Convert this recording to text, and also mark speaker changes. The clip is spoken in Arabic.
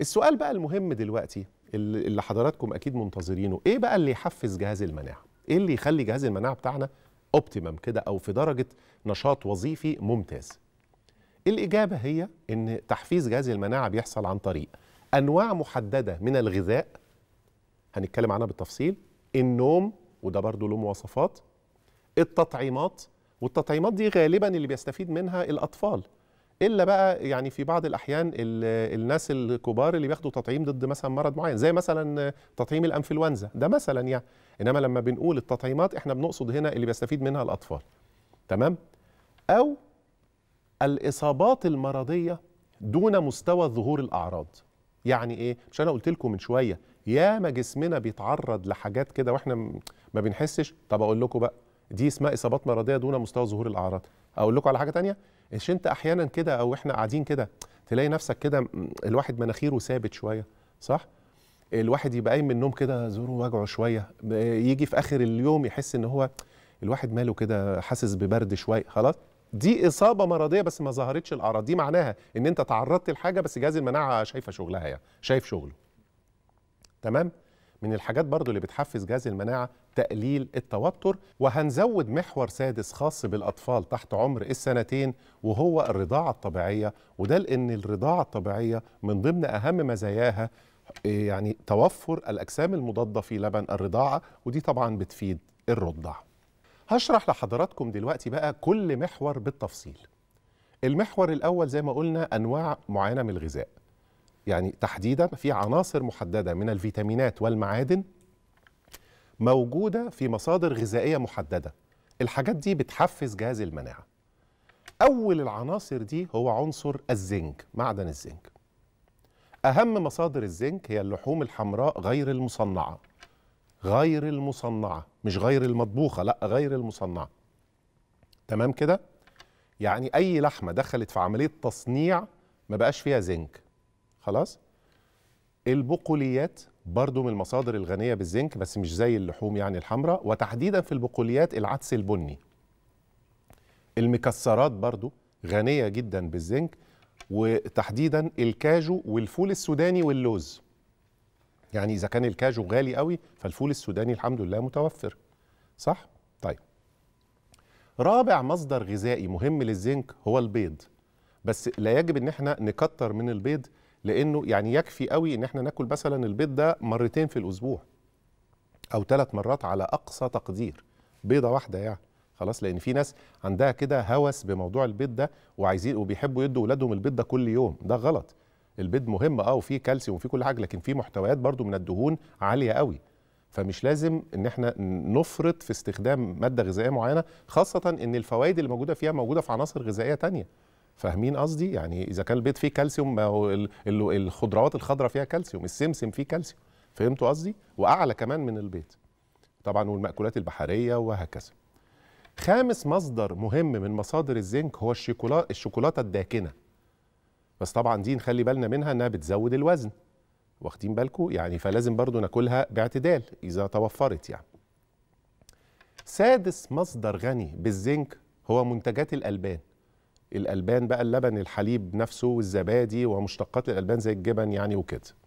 Speaker 1: السؤال بقى المهم دلوقتي اللي حضراتكم اكيد منتظرينه ايه بقى اللي يحفز جهاز المناعه ايه اللي يخلي جهاز المناعه بتاعنا اوبتيمم كده او في درجه نشاط وظيفي ممتاز الاجابه هي ان تحفيز جهاز المناعه بيحصل عن طريق انواع محدده من الغذاء هنتكلم عنها بالتفصيل النوم وده برضو له مواصفات التطعيمات والتطعيمات دي غالبا اللي بيستفيد منها الاطفال الا بقى يعني في بعض الاحيان الناس الكبار اللي بياخدوا تطعيم ضد مثلا مرض معين زي مثلا تطعيم الانفلونزا ده مثلا يعني انما لما بنقول التطعيمات احنا بنقصد هنا اللي بيستفيد منها الاطفال تمام او الاصابات المرضيه دون مستوى ظهور الاعراض يعني ايه مش انا قلت لكم من شويه ياما جسمنا بيتعرض لحاجات كده واحنا ما بنحسش طب اقول لكم بقى دي اسمها اصابات مرضيه دون مستوى ظهور الاعراض اقول لكم على حاجه ثانيه مش انت احيانا كده او احنا قاعدين كده تلاقي نفسك كده الواحد مناخيره ثابت شويه صح الواحد يبقى قايم من النوم كده زوره وجعه شويه يجي في اخر اليوم يحس ان هو الواحد ماله كده حاسس ببرد شويه خلاص دي اصابه مرضيه بس ما ظهرتش الاعراض دي معناها ان انت تعرضت لحاجه بس جهاز المناعه شايفه شغلها يعني شايف شغله تمام من الحاجات برضو اللي بتحفز جهاز المناعة تقليل التوتر وهنزود محور سادس خاص بالأطفال تحت عمر السنتين وهو الرضاعة الطبيعية وده لأن الرضاعة الطبيعية من ضمن أهم مزاياها آه، يعني توفر الأجسام المضادة في لبن الرضاعة ودي طبعا بتفيد الرضع هشرح لحضراتكم دلوقتي بقى كل محور بالتفصيل المحور الأول زي ما قلنا أنواع معينة من الغذاء يعني تحديدا في عناصر محدده من الفيتامينات والمعادن موجوده في مصادر غذائيه محدده الحاجات دي بتحفز جهاز المناعه اول العناصر دي هو عنصر الزنك معدن الزنك اهم مصادر الزنك هي اللحوم الحمراء غير المصنعه غير المصنعه مش غير المطبوخه لا غير المصنعه تمام كده يعني اي لحمه دخلت في عمليه تصنيع ما بقاش فيها زنك خلاص البقوليات برضو من المصادر الغنية بالزنك بس مش زي اللحوم يعني الحمراء وتحديدا في البقوليات العدس البني المكسرات برضو غنية جدا بالزنك وتحديدا الكاجو والفول السوداني واللوز يعني إذا كان الكاجو غالي قوي فالفول السوداني الحمد لله متوفر صح؟ طيب رابع مصدر غذائي مهم للزنك هو البيض بس لا يجب ان احنا نكتر من البيض لانه يعني يكفي قوي ان احنا ناكل مثلا البيض ده مرتين في الاسبوع او ثلاث مرات على اقصى تقدير بيضه واحده يعني خلاص لان في ناس عندها كده هوس بموضوع البيض ده وعايزين وبيحبوا يدوا اولادهم البيض ده كل يوم ده غلط البيض مهم اه وفيه كالسيوم وفيه كل حاجه لكن فيه محتويات برضو من الدهون عاليه قوي فمش لازم ان احنا نفرط في استخدام ماده غذائيه معينه خاصه ان الفوائد اللي موجوده فيها موجوده في عناصر غذائيه تانية فاهمين قصدي يعني اذا كان البيض فيه كالسيوم ما هو الخضروات الخضراء فيها كالسيوم السمسم فيه كالسيوم فهمتوا قصدي واعلى كمان من البيض طبعا والمأكولات البحريه وهكذا خامس مصدر مهم من مصادر الزنك هو الشوكولا... الشوكولاته الداكنه بس طبعا دي نخلي بالنا منها انها بتزود الوزن واخدين بالكم يعني فلازم برضو ناكلها باعتدال اذا توفرت يعني سادس مصدر غني بالزنك هو منتجات الالبان الالبان بقى اللبن الحليب نفسه والزبادي ومشتقات الالبان زي الجبن يعني وكده